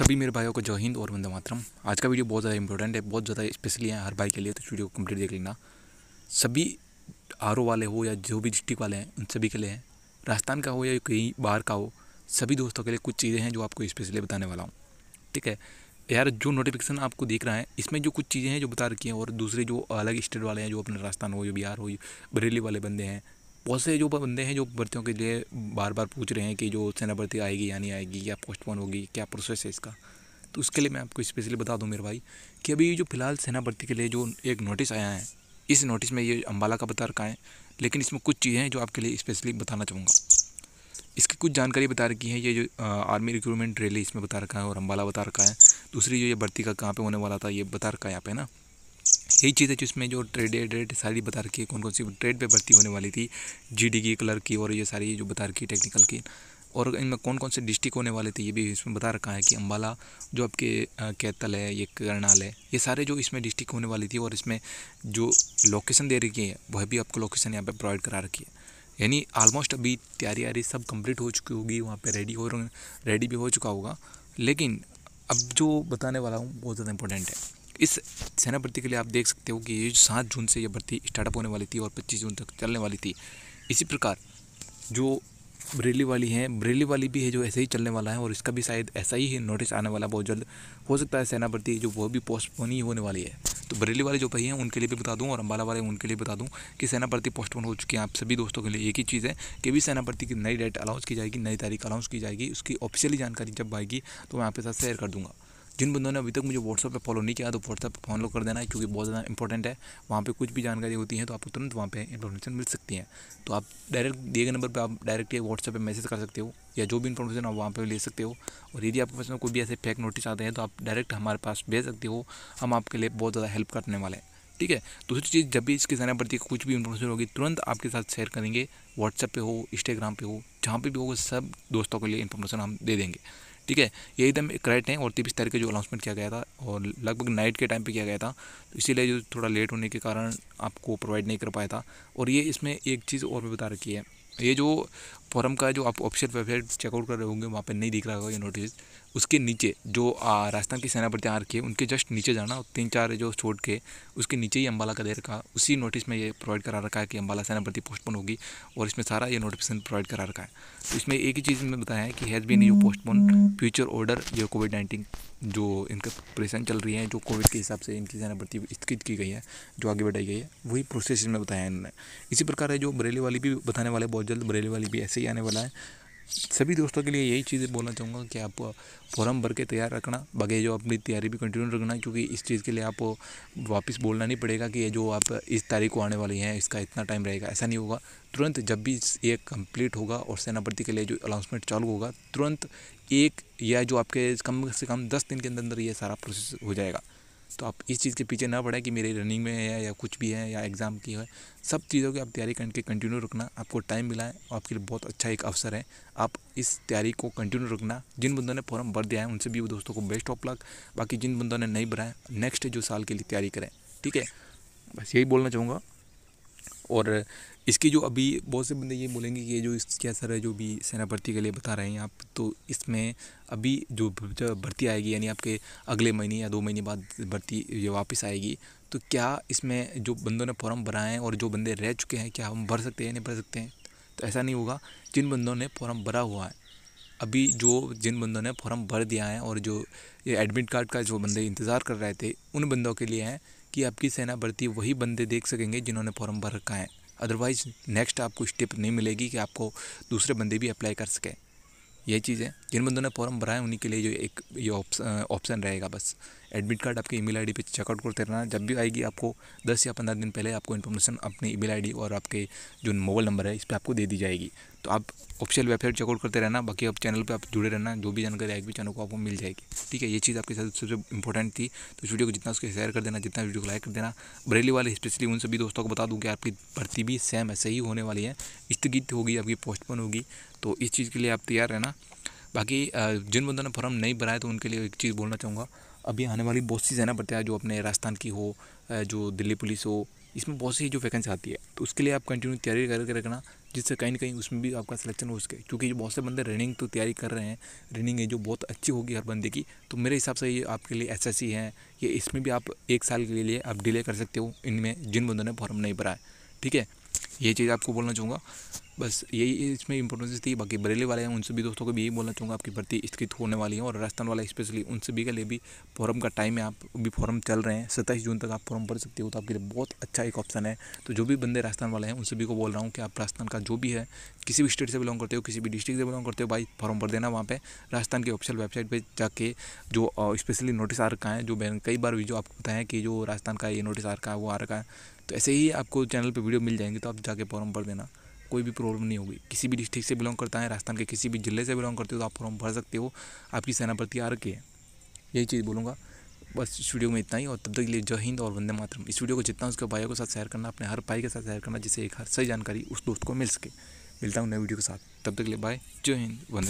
सभी मेरे भाइयों को जो हिंद और वंदे मातरम आज का वीडियो बहुत ज़्यादा इंपॉर्टेंट है बहुत ज़्यादा स्पेशली है हर भाई के लिए तो वीडियो को कंप्लीट देख लेना सभी आर वाले हो या जो भी डिस्ट्रिक्ट वाले हैं उन सभी के लिए हैं राजस्थान का हो या कहीं बाहर का हो सभी दोस्तों के लिए कुछ चीज़ें हैं जो आपको स्पेशली बताने वाला हूँ ठीक है यार जो नोटिफिकेशन आपको देख रहा है इसमें जो कुछ चीज़ें हैं जो बता रखी हैं और दूसरे जो अलग स्टेट वाले हैं जो अपने राजस्थान हो या बिहार हो बरेली वाले बंदे हैं बहुत से जो बंदे हैं जो भर्तियों के लिए बार बार पूछ रहे हैं कि जो सेना भर्ती आएगी या नहीं आएगी या पोस्टपोन होगी क्या प्रोसेस है इसका तो उसके लिए मैं आपको स्पेशली बता दूं मेरे भाई कि अभी जो फ़िलहाल सेना भर्ती के लिए जो एक नोटिस आया है इस नोटिस में ये अम्बाला का बता रखा है लेकिन इसमें कुछ चीज़ें हैं जो आपके लिए स्पेशली बताना चाहूँगा इसकी कुछ जानकारी बता रखी है ये जो आर्मी रिक्रूटमेंट रैली इसमें बता रखा है और अम्बाला बता रखा है दूसरी जो ये भर्ती का कहाँ पर होने वाला था ये बता रखा है यहाँ पे ना यही चीज़ है जिसमें जो ट्रेड रेड सारी बता रखी है कौन कौन सी ट्रेड पे भर्ती होने वाली थी जी की क्लर्क की और ये सारी जो बता रखी है टेक्निकल की और इनमें कौन कौन से डिस्ट्रिक्ट होने वाले थे ये भी इसमें बता रखा है कि अम्बाला जो आपके कैतल है ये करनाल है ये सारे जो इसमें डिस्ट्रिक्ट होने वाली थी और इसमें जो लोकेशन दे रखी है वह भी आपको लोकेशन यहाँ पर प्रोवाइड करा रखी है यानी आलमोस्ट अभी तैयारी आ सब कंप्लीट हो चुकी होगी वहाँ पे रेडी हो रेडी भी हो चुका होगा लेकिन अब जो बताने वाला हूँ बहुत ज़्यादा इंपॉर्टेंट है इस सेना भर्ती के लिए आप देख सकते हो कि ये सात जून से ये भर्ती स्टार्टअप होने वाली थी और पच्चीस जून तक चलने वाली थी इसी प्रकार जो बरेली वाली है बरेली वाली भी है जो ऐसे ही चलने वाला है और इसका भी शायद ऐसा ही है नोटिस आने वाला बहुत जल्द हो सकता है सेना भर्ती जो वो भी पोस्टपोन ही होने वाली है तो बरेली वाले जो भाई हैं उनके लिए भी बता दूं और अम्बाला वाले उनके लिए बता दूं कि सेना भर्ती पोस्टपोन हो चुकी है आप सभी दोस्तों के लिए एक ही चीज़ है कि भी सेना भर्ती की नई डेट अनाउंस की जाएगी नई तारीख अनाउंस की जाएगी उसकी ऑफिशियली जानकारी जब आएगी तो मैं आपके साथ शेयर कर दूँगा जिन बंदों ने अभी तक मुझे व्हाट्सअप पर फॉलो नहीं किया तो व्हाट्सअप पर फॉलो कर देना है क्योंकि बहुत ज़्यादा इंपॉर्टेंट है वहाँ पर कुछ भी जानकारी होती है तो आपको तुरंत वहाँ पर इन्फॉर्मेशन मिल सकती है तो आप डायरेक्ट दिए गए नंबर पर आप डायरेक्ट ये व्हाट्सअप पर मैसेज कर सकते हो या जो भी इन्फॉर्मेशन आप वहाँ पर ले सकते हो और यदि आपके पास में कोई भी ऐसे फेक नोटिस आते हैं तो आप डायरेक्ट हमारे पास भेज सकते हो हम आपके लिए बहुत ज़्यादा हेल्प करने वाले हैं ठीक है दूसरी चीज़ जब भी इसके सेना प्रति कुछ भी इन्फॉर्मेशन होगी तुरंत आपके साथ शेयर करेंगे व्हाट्सएप पे हो इंस्टाग्राम पे हो जहाँ पे भी होगा सब दोस्तों के लिए इन्फॉर्मेशन हम दे देंगे ठीक है ये एकदम करेक्ट है और तेईस तारीख का जो अनाउंसमेंट किया गया था और लगभग नाइट के टाइम पे किया गया था तो इसीलिए जो थोड़ा लेट होने के कारण आपको प्रोवाइड नहीं कर पाया था और ये इसमें एक चीज़ और भी बता रखी है ये जो फॉरम का जो आप ऑफिशियल वेबसाइट चेकआउट कर रहे होंगे वहाँ पर नहीं दिख रहा होगा ये नोटिस उसके नीचे जो राजस्थान की सेनापति आर के उनके जस्ट नीचे जाना और तीन चार जो छोड़ के उसके नीचे ही अम्बाला का दे रखा उसी नोटिस में ये प्रोवाइड करा रखा है कि अम्बाला सेनापति पोस्टपोन होगी और इसमें सारा ये नोटिफिकेशन प्रोवाइड करा रखा है तो इसमें एक ही चीज़ में बताया है कि has been you postpone future order जो कोविड नाइन्टीन जो इनका प्रिपरेशन चल रही है जो कोविड के हिसाब से इनकी सेना भर्ती स्थगित की गई है जो आगे बढ़ाई गई है वही प्रोसेस में बताया है इन्होंने इसी प्रकार है जो बरेली वाली भी बताने वाले बहुत जल्द बरेली वाली भी ऐसे ही आने वाला है सभी दोस्तों के लिए यही चीज़ें बोलना चाहूँगा कि आप फॉर्म भर के तैयार रखना बाकी जो अपनी तैयारी भी कंटिन्यू रखना क्योंकि इस चीज़ के लिए आप वापस बोलना नहीं पड़ेगा कि ये जो आप इस तारीख को आने वाले हैं इसका इतना टाइम रहेगा ऐसा नहीं होगा तुरंत जब भी ये कंप्लीट होगा और सेनापति के लिए जो अनाउंसमेंट चालू होगा तुरंत एक या जो आपके कम से कम दस दिन के अंदर अंदर ये सारा प्रोसेस हो जाएगा तो आप इस चीज़ के पीछे ना पड़े कि मेरी रनिंग में है या कुछ भी है या एग्ज़ाम की है सब चीज़ों की आप तैयारी करके कंटिन्यू रखना आपको टाइम मिला है और आपके लिए बहुत अच्छा एक अवसर है आप इस तैयारी को कंटिन्यू रखना जिन बंदों ने फॉर्म भर दिया है उनसे भी दोस्तों को बेस्ट ऑफ लक बाकी जिन बंदों ने नहीं भरा है नेक्स्ट जो साल के लिए तैयारी करें ठीक है बस यही बोलना चाहूँगा और इसकी जो अभी बहुत से बंदे ये बोलेंगे कि ये जो इसके असर है जो भी सेना भर्ती के लिए बता रहे हैं आप तो इसमें अभी जो भर्ती आएगी यानी आपके अगले महीने या दो महीने बाद भर्ती ये वापस आएगी तो क्या इसमें जो बंदों ने फॉर्म भराए हैं और जो बंदे रह चुके हैं क्या हम भर सकते हैं नहीं भर सकते हैं तो ऐसा नहीं होगा जिन बंदों ने फॉर्म भरा हुआ है अभी जो जिन बंदों ने फॉर्म भर दिया है और जो ये एडमिट कार्ड का जो बंदे इंतज़ार कर रहे थे उन बंदों के लिए हैं कि आपकी सेना भर्ती वही बंदे देख सकेंगे जिन्होंने फॉर्म भर रखा है अदरवाइज़ नेक्स्ट आपको स्टेप नहीं मिलेगी कि आपको दूसरे बंदे भी अप्लाई कर सकें ये चीज़ है जिन बंदों ने फॉर्म भरा है उन्हीं के लिए जो एक ये ऑप्शन रहेगा बस एडमिट कार्ड आपके ईमेल आईडी पे चेकआउट करते रहना जब भी आएगी आपको दस या पंद्रह दिन पहले आपको इन्फॉर्मेशन अपनी ईमेल आईडी और आपके जो मोबाइल नंबर है इस पर आपको दे दी जाएगी तो आप ऑफिशियल वेबसाइट चेकआउट करते रहना बाकी आप चैनल पर आप जुड़े रहना जो भी जानकारी आएगी चैनल को आपको मिल जाएगी ठीक है ये चीज़ आपके साथ सबसे इंपॉर्टेंट थी तो इस वीडियो को जितना उसके शेयर कर देना जितना वीडियो को लाइक कर देना बरेली वाले स्पेशली उन सभी दोस्तों को बता दूँ कि आपकी भर्ती भी सेम ऐसे ही होने वाली है स्थगित होगी आपकी पोस्टपोन होगी तो इस चीज़ के लिए आप तैयार रहना बाकी जिन बंदों ने फॉर्म नहीं भरा है तो उनके लिए एक चीज़ बोलना चाहूँगा अभी आने वाली बहुत सी सेना है जो अपने राजस्थान की हो जो दिल्ली पुलिस हो इसमें बहुत सी जो वैकेंसी आती है तो उसके लिए आप कंटिन्यू तैयारी करके रखना जिससे कहीं ना कहीं उसमें भी आपका सिलेक्शन हो सके क्योंकि बहुत से बंदे रनिंग तो तैयारी कर रहे हैं रनिंग है जो बहुत अच्छी होगी हर बंदे की तो मेरे हिसाब से ये आपके लिए एस एस है ये इसमें भी आप एक साल के लिए आप डिले कर सकते हो इनमें जिन बंदों ने फॉर्म नहीं भरा है ठीक है ये चीज़ आपको बोलना चाहूँगा बस यही इसमें इंपॉर्टेंस थी बाकी बरेली वाले हैं उन सभी दोस्तों को भी यही बोलना चाहूँगा आपकी भर्ती स्थित होने वाली है और राजस्थान वाला स्पेशली उन सभी के लिए भी फॉर्म का टाइम है आप भी फॉर्म चल रहे हैं सत्ताईस जून तक आप फॉर्म भर सकते हो तो आपके लिए बहुत अच्छा एक ऑप्शन है तो जो भी बंदे राजस्थान वाले हैं उन सभी को बोल रहा हूँ कि आप राजस्थान का जो भी है किसी भी स्टेट से बिलोंग करते हो किसी भी डिस्ट्रिक्ट से बिलोंग करते हो भाई फॉर्म भर देना वहाँ पर राजस्थान की ऑफिशियल वेबसाइट पर जाके जो स्पेशली नोटिस आ रखा है जो कई बार वीडियो आपको बताया कि जो राजस्थान का ये नोटिस आ रखा है वो आ रखा है तो ऐसे ही आपको चैनल पर वीडियो मिल जाएंगे तो आप जाके फॉर्म भर देना कोई भी प्रॉब्लम नहीं होगी किसी भी डिस्ट्रिक्ट से बिलोंग करता है राजस्थान के किसी भी ज़िले से बिलोंग करते हो तो आप फॉर्म भर सकते हो आपकी सेना भर्ती आ रखी है यही चीज़ बोलूँगा बस इस वीडियो में इतना ही और तब तक के लिए जय हिंद और वंदे मातरम इस वीडियो को जितना उसके भाइयों के साथ शेयर करना अपने हर भाई के साथ शेयर करना जिससे एक हर सही जानकारी उस दोस्त को मिल सके मिलता हूँ नए वीडियो के साथ तब तक के लिए बाय जय हिंद वंदे